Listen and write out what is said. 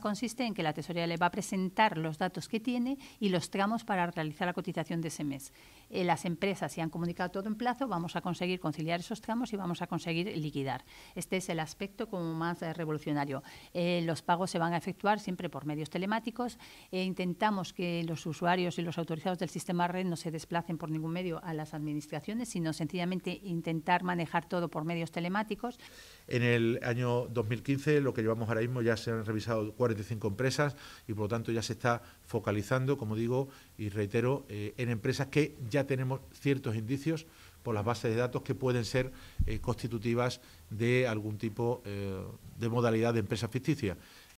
consiste en que la tesorería le va a presentar los datos que tiene y los tramos para realizar la cotización de ese mes. Eh, las empresas, si han comunicado todo en plazo, vamos a conseguir conciliar esos tramos y vamos a conseguir liquidar. Este es el aspecto como más eh, revolucionario. Eh, los pagos se van a efectuar siempre por medios telemáticos. intentamos que los usuarios y los autorizados del sistema red no se desplacen por ningún medio a las administraciones, sino sencillamente intentar manejar todo por medios telemáticos. En el año 2015, lo que llevamos ahora mismo, ya se han revisado 45 empresas y por lo tanto ya se está focalizando, como digo y reitero, eh, en empresas que ya tenemos ciertos indicios por las bases de datos que pueden ser eh, constitutivas de algún tipo eh, de modalidad de empresa ficticia.